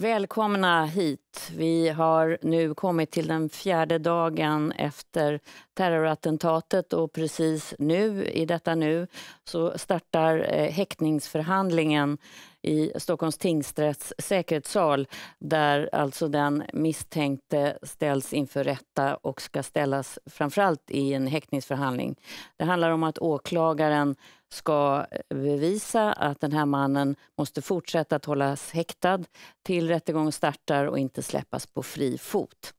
Välkomna hit. Vi har nu kommit till den fjärde dagen efter terrorattentatet och precis nu, i detta nu, så startar eh, häktningsförhandlingen i Stockholms tingsrätts säkerhetssal där alltså den misstänkte ställs inför rätta och ska ställas framförallt i en häktningsförhandling. Det handlar om att åklagaren ska bevisa att den här mannen måste fortsätta att hållas häktad till rättegången startar och inte släppas på fri fot.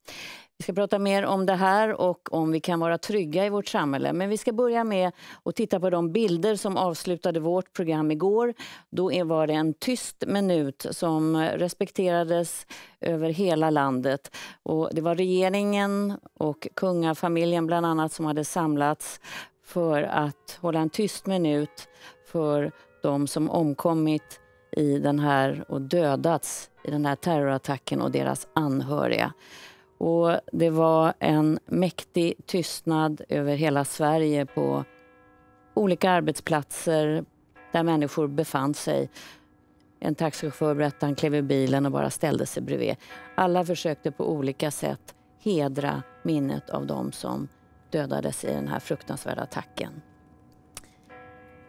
Vi ska prata mer om det här och om vi kan vara trygga i vårt samhälle. Men vi ska börja med att titta på de bilder som avslutade vårt program igår. Då var det en tyst minut som respekterades över hela landet. Och det var regeringen och kungafamiljen bland annat som hade samlats för att hålla en tyst minut för de som omkommit i den här och dödats i den här terrorattacken och deras anhöriga. Och det var en mäktig tystnad över hela Sverige på olika arbetsplatser där människor befann sig. En taxichaufför berättade han klev ur bilen och bara ställde sig bredvid. Alla försökte på olika sätt hedra minnet av dem som dödades i den här fruktansvärda attacken.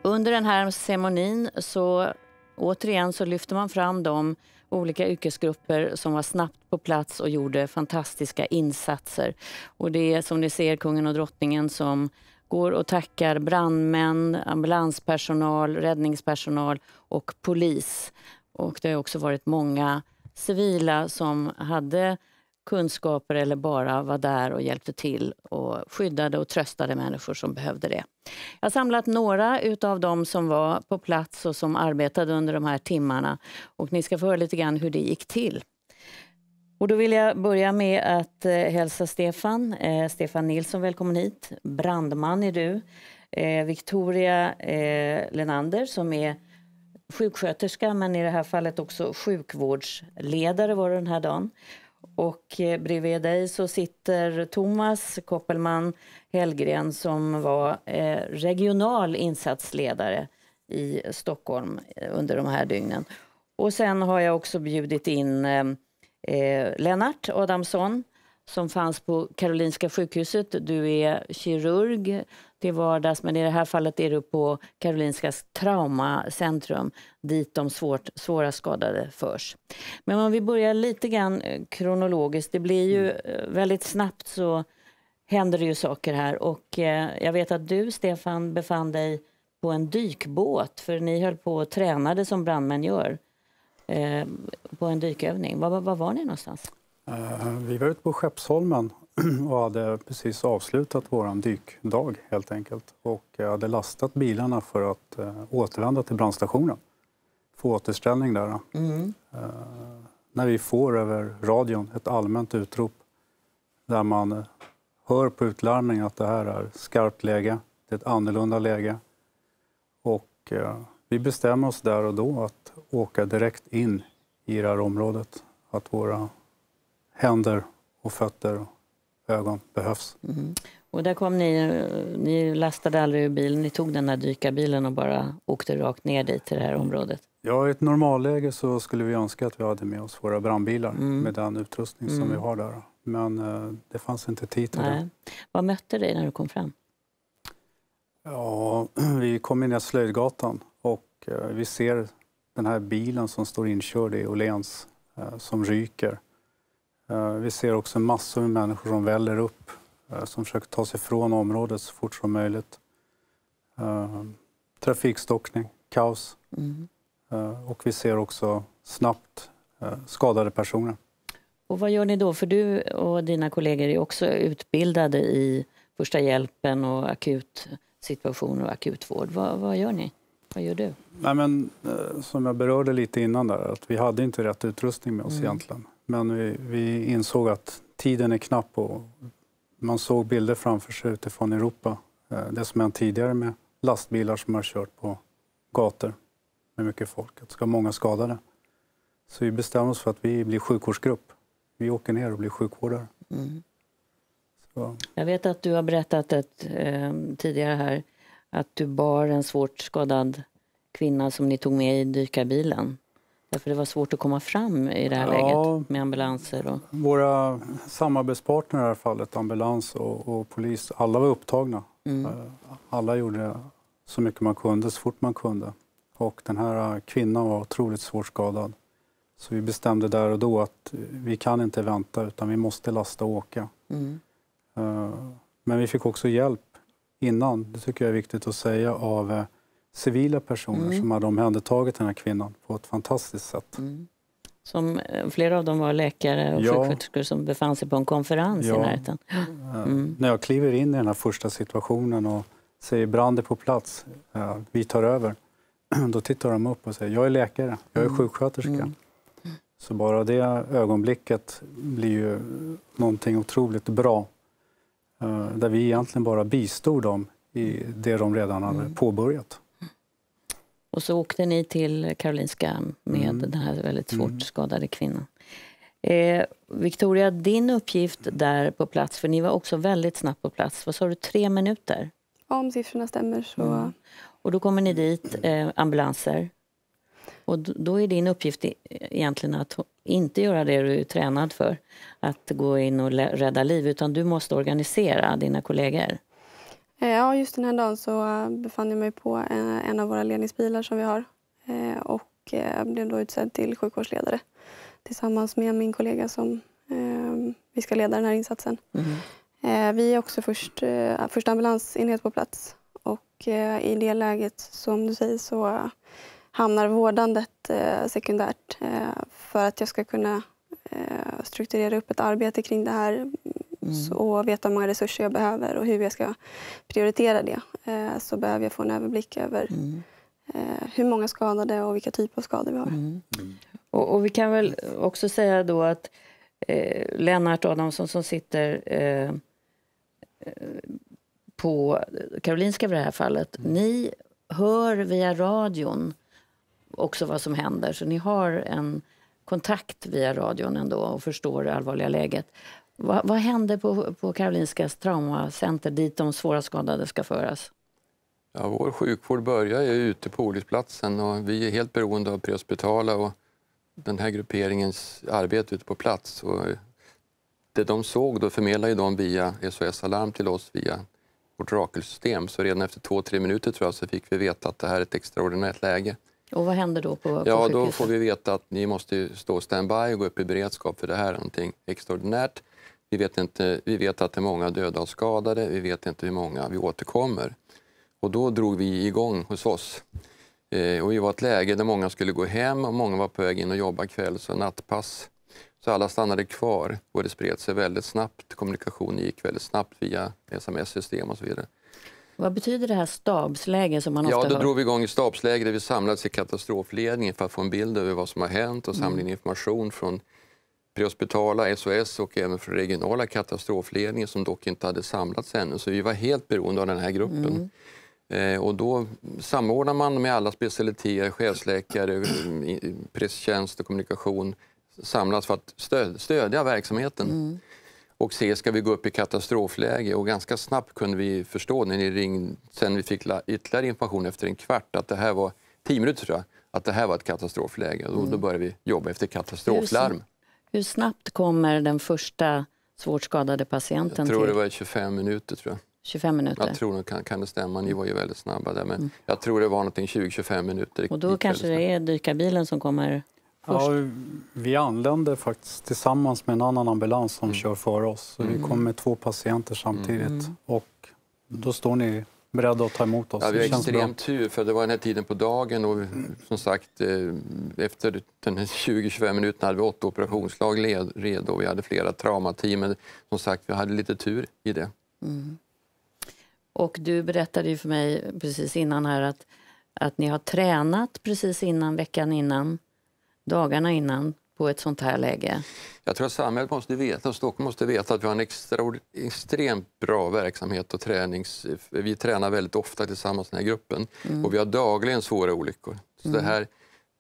Under den här ceremonin så återigen så lyfter man fram de olika yrkesgrupper som var snabbt på plats och gjorde fantastiska insatser. Och det är som ni ser kungen och drottningen som går och tackar brandmän, ambulanspersonal, räddningspersonal och polis. Och det har också varit många civila som hade kunskaper eller bara var där och hjälpte till och skyddade och tröstade människor som behövde det. Jag har samlat några av dem som var på plats och som arbetade under de här timmarna och ni ska få höra lite grann hur det gick till. Och då vill jag börja med att eh, hälsa Stefan. Eh, Stefan Nilsson, välkommen hit. Brandman är du. Eh, Victoria eh, Lenander som är sjuksköterska men i det här fallet också sjukvårdsledare var den här dagen. Och eh, bredvid dig så sitter Thomas Koppelman Hellgren som var eh, regional insatsledare i Stockholm eh, under de här dygnen. Och sen har jag också bjudit in Lennart Adamsson som fanns på Karolinska sjukhuset. Du är kirurg till vardags, men i det här fallet är du på Karolinskas traumacentrum dit de svårt, svåra skadade förs. Men om vi börjar lite grann eh, kronologiskt, det blir ju mm. eh, väldigt snabbt så händer det ju saker här och eh, jag vet att du, Stefan, befann dig på en dykbåt för ni höll på och tränade som brandmän gör på en dykövning. Var, var, var var ni någonstans? Eh, vi var ute på Skeppsholmen och hade precis avslutat vår dykdag helt enkelt. Och hade lastat bilarna för att eh, återvända till brandstationen. Få återställning där. Mm. Eh, när vi får över radion ett allmänt utrop där man hör på utlarmning att det här är skarpt läge. Det är ett annorlunda läge. Och vi bestämmer oss där och då att åka direkt in i det här området. Att våra händer och fötter och ögon behövs. Mm. Och där kom ni, ni lastade aldrig ur bilen, ni tog den där dykarbilen och bara åkte rakt ner dit till det här området? Ja, i ett normalläge så skulle vi önska att vi hade med oss våra brandbilar mm. med den utrustning som mm. vi har där. Men eh, det fanns inte tid till Nej. det. Vad mötte dig när du kom fram? Ja, vi kom in i Slöjdgatan och eh, vi ser den här bilen som står inkörd i Åhléns eh, som ryker. Eh, vi ser också massor med människor som väller upp, eh, som försöker ta sig från området så fort som möjligt. Eh, trafikstockning, kaos. Mm. Och vi ser också snabbt skadade personer. Och vad gör ni då? För du och dina kollegor är också utbildade i första hjälpen och akut situationer och akutvård. Vad, vad gör ni? Vad gör du? Nej, men, som jag berörde lite innan, där, att vi hade inte rätt utrustning med oss mm. egentligen. Men vi, vi, insåg att tiden är knapp och man såg bilder framför sig utifrån Europa. Eh, det som hänt tidigare med lastbilar som har kört på gator med mycket folk, det ska många skadade. Så vi bestämde oss för att vi blir sjukvårdsgrupp. Vi åker ner och blir sjukvårdare. Mm. Så. Jag vet att du har berättat att, eh, tidigare här att du bar en svårt skadad kvinna som ni tog med i dykarbilen. Därför det var svårt att komma fram i det här ja, läget med ambulanser. Och... Våra samarbetspartner i det här fallet, ambulans och, och polis, alla var upptagna. Mm. Eh, alla gjorde så mycket man kunde, så fort man kunde. Och den här kvinnan var otroligt svårt skadad. Så vi bestämde där och då att eh, vi kan inte vänta utan vi måste lasta och åka. Mm. Eh, men vi fick också hjälp innan, det tycker jag är viktigt att säga, av civila personer mm. som hade omhändertagit den här kvinnan på ett fantastiskt sätt. Mm. Som, eh, flera av dem var läkare och ja. sjuksköterskor som befann sig på en konferens ja. i närheten. Eh, mm. När jag kliver in i den här första situationen och säger branden på plats, eh, vi tar över. Då tittar de upp och säger jag är läkare, jag är mm. sjuksköterska. Mm. Så bara det ögonblicket blir ju någonting otroligt bra. Där vi egentligen bara bistod dem i det de redan hade mm. påbörjat. Och så åkte ni till Karolinska med mm. den här väldigt mm. svårt mm. skadade kvinnan. Eh, Victoria, din uppgift där på plats, för ni var också väldigt snabbt på plats. Vad sa du, tre minuter? om siffrorna stämmer så... Mm. Och då kommer ni dit, eh, ambulanser. Och då är din uppgift egentligen att inte göra det du är tränad för, att gå in och rädda liv, utan du måste organisera dina kollegor. Eh, ja, just den här dagen så eh, befann jag mig på eh, en av våra ledningsbilar som vi har och blev då utsedd till sjukvårdsledare tillsammans med min kollega som vi ska leda den här insatsen. Mm. Vi är också först, första ambulansenhet på plats och i det läget, som du säger, så hamnar vårdandet sekundärt för att jag ska kunna strukturera upp ett arbete kring det här Mm. och veta hur många resurser jag behöver och hur jag ska prioritera det. Eh, så behöver jag få en överblick över mm. eh, hur många skadade och vilka typer av skador vi har. Mm. Och, och, vi kan väl också säga då att eh, Lennart Adamsson som sitter eh, eh på Karolinska i det här fallet, mm. ni hör via radion också vad som händer, så ni har en kontakt via radion ändå och förstår det allvarliga läget. Vad, vad händer på, på Karolinskas traumacenter dit de svåra skadade ska föras? Ja, vår sjukvård börjar ju ute på olycksplatsen och vi är helt beroende av prehospitala och den här grupperingens arbete ute på plats. Och det de såg då förmedlade de via SOS Alarm till oss via vårt Rakelsystem. Så redan efter två, tre minuter tror jag så fick vi veta att det här är ett extraordinärt läge. Och vad händer då på, på Ja, då får vi veta att ni måste stå standby och gå upp i beredskap för det här är någonting extraordinärt. Vi vet, inte, vi vet att det är många döda och skadade, vi vet inte hur många vi återkommer. Och då drog vi igång hos oss. Eh, och vi var ett läge där många skulle gå hem och många var på väg in och jobba kvälls och nattpass. Så alla stannade kvar och det spred sig väldigt snabbt. Kommunikationen gick väldigt snabbt via sms-system och så vidare. Vad betyder det här stabsläge som man ofta Ja, då hör? drog vi igång i stabsläge där vi samlades i katastrofledningen för att få en bild över vad som har hänt och samla in mm. information från prehospitala, SOS och även från regionala katastrofledningen som dock inte hade samlats ännu. Så vi var helt beroende av den här gruppen. Mm. Eh, och då samordnar man med alla specialiteter, chefsläkare, eh, presstjänst och kommunikation samlas för att stöd, stödja verksamheten. Mm. och se ska vi gå upp i katastrofläge. Och ganska snabbt kunde vi förstå när ni ringde, sen vi fick ytterligare information efter en kvart, att det här var tio minuter tror jag, att det här var ett katastrofläge. Och då mm. började vi jobba efter katastroflarm. Hur snabbt kommer den första svårt skadade patienten Jag tror det var 25 minuter. tror jag. 25 minuter? Jag tror, kan, kan det stämma, ni var ju väldigt snabba där. Men mm. Jag tror det var någonting 20-25 minuter. Och då kanske det är dykarbilen som kommer först? Ja, vi anländer faktiskt tillsammans med en annan ambulans som mm. kör för oss. Så vi mm. kommer med två patienter samtidigt. Mm. Och då står ni beredda att ta emot oss. Ja, vi har extrem tur, för det var den här tiden på dagen och som sagt eh, efter 20-25 minuter hade vi åtta operationslag redo. Vi hade flera traumateam, men som sagt, vi hade lite tur i det. Mm. Och du berättade ju för mig precis innan här att, att ni har tränat precis innan, veckan innan, dagarna innan på ett sånt här läge? Jag tror att samhället måste veta, Stockholm måste veta att vi har en extra, extremt bra verksamhet och tränings... Vi tränar väldigt ofta tillsammans i den här gruppen mm. och vi har dagligen svåra olyckor. Så mm. det här,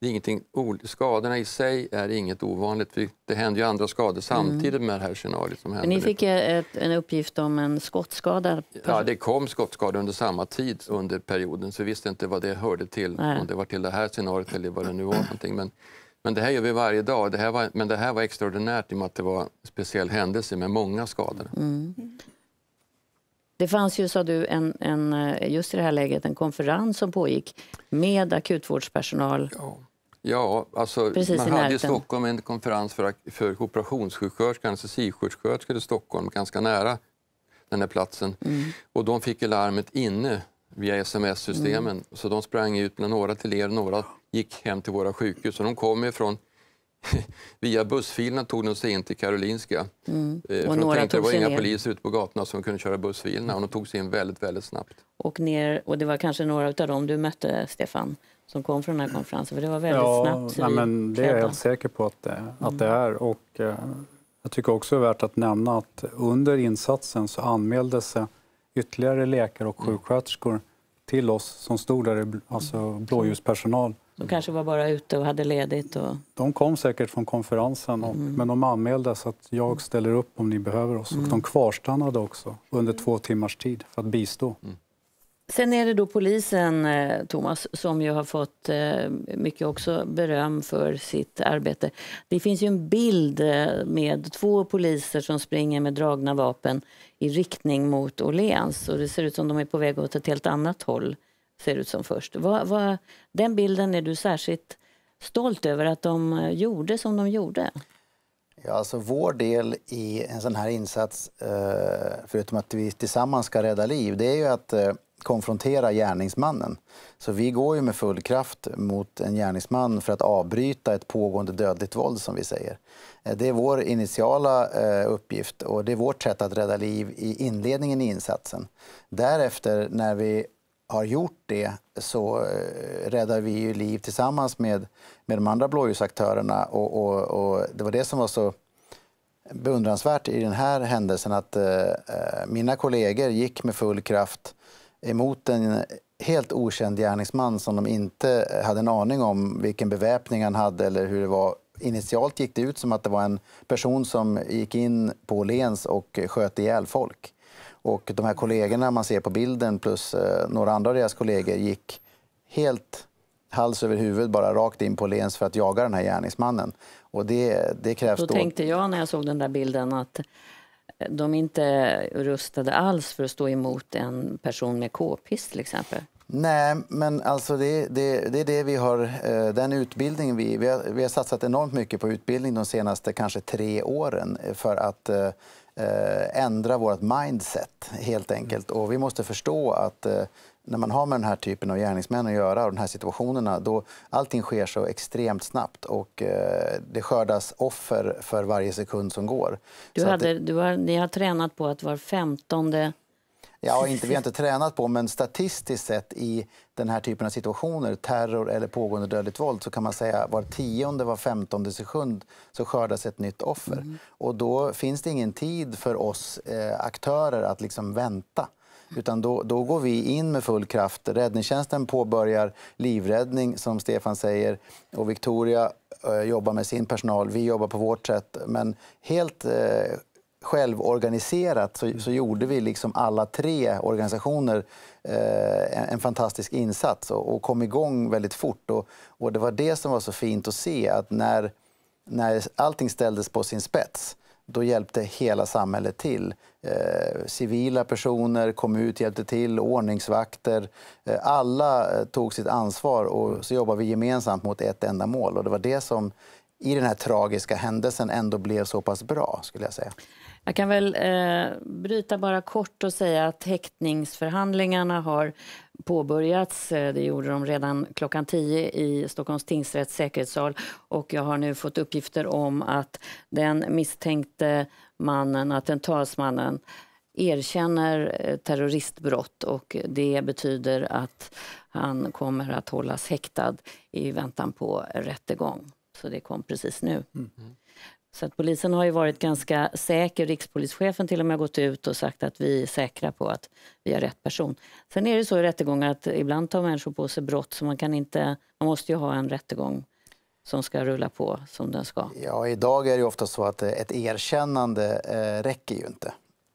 det är ingenting, skadorna i sig är inget ovanligt. Det händer ju andra skador samtidigt mm. med det här scenariot som händer. Ni fick eh, ett, en uppgift om en skottskada? Ja, det kom skottskador under samma tid under perioden så vi visste inte vad det hörde till. Nej. Om det var till det här scenariot eller vad det nu var. Någonting. Men men det här gör vi varje dag. Det här var, men det här var extraordinärt i och med att det var en speciell händelse med många skador. Mm. Det fanns ju, sa du, en, en, eh, just i det här läget en konferens som pågick med akutvårdspersonal. Ja, ja alltså, Precis man i hade i Stockholm en konferens för, för operationssjuksköterskor, anestesisjuksköterskor i Stockholm, ganska nära den här platsen. Mm. Och de fick larmet inne via sms-systemen. Mm. Så de sprang ut, med några till er, några gick hem till våra sjukhus. Så de kom ifrån via bussfilerna tog de sig in till Karolinska. Mm. Eh, och för några tänkte det var inga ner. poliser ute på gatorna som kunde köra bussfilerna. Och de tog sig in väldigt, väldigt snabbt. Och, ner, och det var kanske några av dem du mötte, Stefan, som kom från den här konferensen. För det var väldigt ja, snabbt. Nej, men det är jag helt säker på att det, att mm. det är. Och, eh, jag tycker också det är värt att nämna att under insatsen så anmäldes sig ytterligare läkare och mm. sjuksköterskor till oss som stod där, alltså mm. blåljuspersonal. De kanske var bara ute och hade ledigt? Och... De kom säkert från konferensen, och, mm. men de anmälde så att jag mm. ställer upp om ni behöver oss. Mm. Och de kvarstannade också under två timmars tid för att bistå. Mm. Sen är det då polisen, eh, Thomas, som ju har fått eh, mycket också beröm för sitt arbete. Det finns ju en bild eh, med två poliser som springer med dragna vapen i riktning mot Åhléns och det ser ut som de är på väg åt ett helt annat håll. Ser ut som först. Vad, vad, den bilden är du särskilt stolt över att de gjorde som de gjorde? Ja, alltså vår del i en sån här insats, förutom att vi tillsammans ska rädda liv, det är ju att konfrontera gärningsmannen. Så vi går ju med full kraft mot en gärningsman för att avbryta ett pågående dödligt våld som vi säger. Eh, det är vår initiala eh, uppgift och det är vårt sätt att rädda liv i inledningen i insatsen. Därefter när vi har gjort det så eh, räddar vi ju liv tillsammans med, med de andra blåljusaktörerna och, och, och det var det som var så beundransvärt i den här händelsen att eh, mina kollegor gick med full kraft emot en helt okänd gärningsman som de inte hade en aning om vilken beväpning han hade eller hur det var. Initialt gick det ut som att det var en person som gick in på Åhléns och sköt ihjäl folk. Och de här kollegorna man ser på bilden plus eh, några andra av deras kollegor gick helt hals över huvud bara rakt in på Lens för att jaga den här gärningsmannen. Och det, det krävs då... då tänkte jag när jag såg den där bilden att de är inte rustade alls för att stå emot en person med k-pist till exempel? Nej, men alltså det, det, det, är det vi har, eh, den utbildningen vi, vi har, vi, har, satsat enormt mycket på utbildning de senaste kanske tre åren för att eh, eh, ändra vårt mindset helt enkelt. Och vi måste förstå att när man har med den här typen av gärningsmän att göra och de här situationerna, då allting sker så extremt snabbt och eh, det skördas offer för varje sekund som går. Du så hade, det... du har, ni har tränat på att var femtonde Ja, inte, vi har inte tränat på, men statistiskt sett i den här typen av situationer, terror eller pågående dödligt våld, så kan man säga var tionde, var femtonde sekund så skördas ett nytt offer. Mm. Och då finns det ingen tid för oss eh, aktörer att liksom vänta. Utan då, då går vi in med full kraft. Räddningstjänsten påbörjar livräddning, som Stefan säger. Och Victoria eh, jobbar med sin personal. Vi jobbar på vårt sätt. Men helt... Eh, självorganiserat så, så gjorde vi liksom alla tre organisationer eh, en, en, fantastisk insats och, och, kom igång väldigt fort. Och, och, det var det som var så fint att se, att när, när allting ställdes på sin spets då hjälpte hela samhället till. Eh, civila personer kom ut, hjälpte till, ordningsvakter. Eh, alla eh, tog sitt ansvar och så jobbade vi gemensamt mot ett enda mål. Och det var det som i den här tragiska händelsen ändå blev så pass bra, skulle jag säga. Jag kan väl eh, bryta bara kort och säga att häktningsförhandlingarna har påbörjats. Eh, det gjorde de redan klockan 10 i Stockholms tingsrätts säkerhetssal. Och jag har nu fått uppgifter om att den misstänkte mannen, attentatsmannen erkänner eh, terroristbrott och det betyder att han kommer att hållas häktad i väntan på rättegång. Så det kom precis nu. Mm. mm. Så att polisen har ju varit ganska säker. Rikspolischefen till och med gått ut och sagt att vi är säkra på att vi har rätt person. Sen är det så i rättegångar att ibland tar människor på sig brott så man kan inte, man måste ju ha en rättegång som ska rulla på som den ska. Ja, idag är det ofta så att ett erkännande eh, räcker ju inte.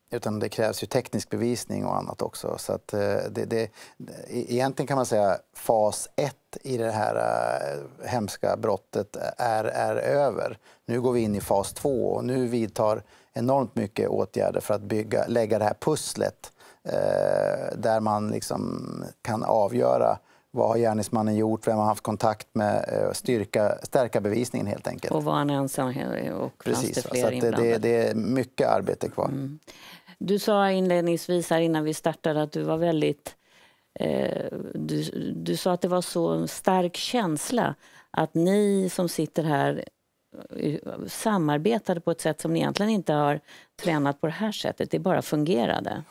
Utan det krävs ju teknisk bevisning och annat också. Så att eh, det, det, e-, egentligen kan man säga fas ett i det här eh, hemska brottet är, är över. Nu går vi in i fas två och nu vidtar enormt mycket åtgärder för att bygga, lägga det här pusslet eh, där man liksom kan avgöra vad har gärningsmannen gjort, vem har haft kontakt med, eh, styrka, stärka bevisningen helt enkelt. Och var han ensam och Precis, fanns det fler så det, det, det, är mycket arbete kvar. Mm. Du sa inledningsvis här innan vi startade att du var väldigt... Eh, du, du sa att det var så stark känsla att ni som sitter här eh, samarbetade på ett sätt som ni egentligen inte har tränat på det här sättet. Det bara fungerade.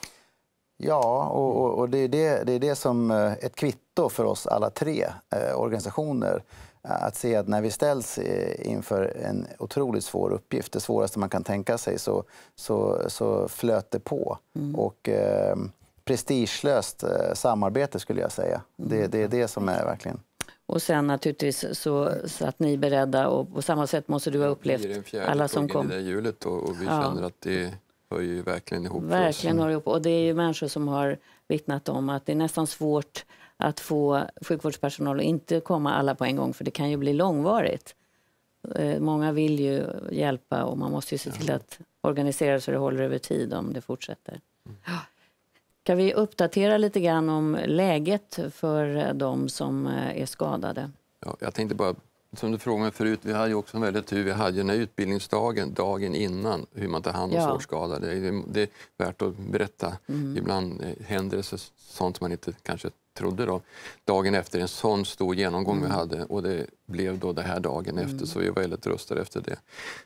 Ja, och, och, det, är det, det, är det som eh, ett kvitto för oss alla tre eh, organisationer att se att när vi ställs eh, inför en otroligt svår uppgift, det svåraste man kan tänka sig, så, så, så flöt det på. Mm. Och, ehm, eh, prestigelöst samarbete skulle jag säga. Mm. Det, det är det som är verkligen och sen naturligtvis så satt ni beredda och på samma sätt måste du ha upplevt alla som kom. Det är den fjärde i det hjulet och, och, vi ja. känner att det hör ju verkligen ihop. Verkligen hör ihop och det är ju människor som har vittnat om att det är nästan svårt att få sjukvårdspersonal att inte komma alla på en gång, för det kan ju bli långvarigt. Eh, många vill ju hjälpa och man måste ju se till att organisera så det håller över tid om det fortsätter. Mm. Kan vi uppdatera lite grann om läget för de som eh, är skadade? Ja, jag tänkte bara, som du frågade förut, vi hade ju också en väldigt tur. Vi hade ju den här utbildningsdagen dagen innan hur man tar hand om ja. svårskadade. Det, är värt att berätta. Mm. Ibland eh, händer det sånt som man inte kanske trodde då, dagen efter en sån stor genomgång mm. vi hade. Och det blev då det här dagen mm. efter, så vi var väldigt rustade efter det.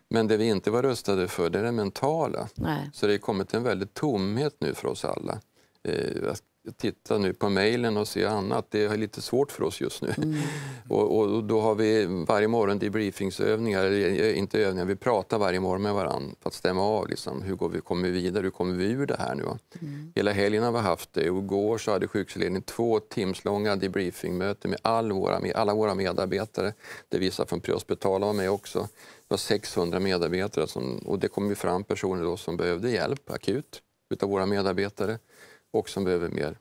Men det vi inte var rustade för, det är det mentala. Nej. Så det har kommit en väldigt tomhet nu för oss alla. Eh, titta nu på mejlen och se annat. Det är lite svårt för oss just nu. Mm. och, och, då har vi varje morgon debriefingsövningar, eh, inte övningar, vi pratar varje morgon med varandra för att stämma av. Liksom, hur går vi, kommer vi vidare? Hur kommer vi ur det här nu? Mm. Hela helgen har vi haft det och igår så hade sjukhusledningen två timslånga debriefingmöten med, all våra, med alla våra medarbetare. Det visar från prehospitala var med också. Det var 600 medarbetare som, och det kom ju fram personer då som behövde hjälp akut utav våra medarbetare och som behöver mer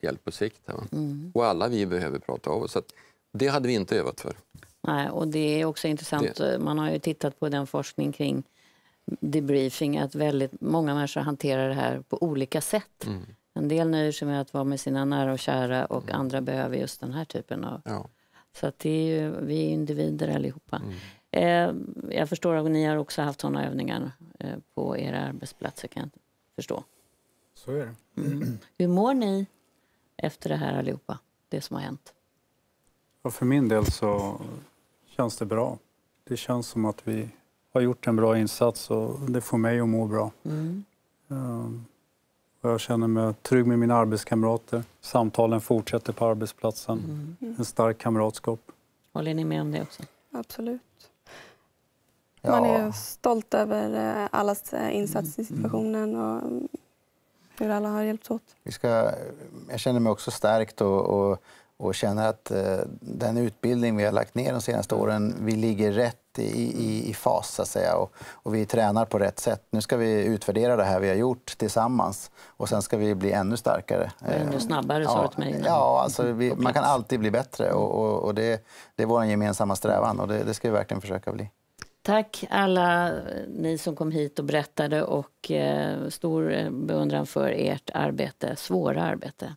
hjälp på sikt. Mm. Och alla vi behöver prata av oss. Så det hade vi inte övat för. Nej, och det är också intressant, det. Eh, man har ju tittat på den forskning kring debriefing, att väldigt många människor hanterar det här på olika sätt. Mm. En del nöjer sig med att vara med sina nära och kära och mm. andra behöver just den här typen av... Ja. Så att det är ju, vi är individer allihopa. Mm. Eh, jag förstår att ni har också haft sådana övningar eh, på era arbetsplatser, kan jag förstå. Så är det. Hur mår ni efter det här allihopa, det som har hänt? Ja, för min del så känns det bra. Det känns som att vi har gjort en bra insats och det får mig att må bra. Mm. Ehm, jag känner mig trygg med mina arbetskamrater. Samtalen fortsätter på arbetsplatsen. Mm. En stark kamratskap. Håller ni med om det också? Absolut. Man ja. är stolt över eh, allas eh, insats i mm. situationen och mm, hur alla har hjälpts åt. Vi ska, jag känner mig också stärkt och, och, och känner att eh, den utbildning vi har lagt ner de senaste mm. åren, vi ligger rätt i, i, i fas så att säga och, och, vi tränar på rätt sätt. Nu ska vi utvärdera det här vi har gjort tillsammans och sen ska vi bli ännu starkare. Och ännu eh, snabbare sa du till mig. Ja, alltså vi, man kan alltid bli bättre och, och, och det, det, är vår gemensamma strävan och det, det ska vi verkligen försöka bli. Tack alla ni som kom hit och berättade och eh, stor eh, beundran för ert arbete, svåra arbete.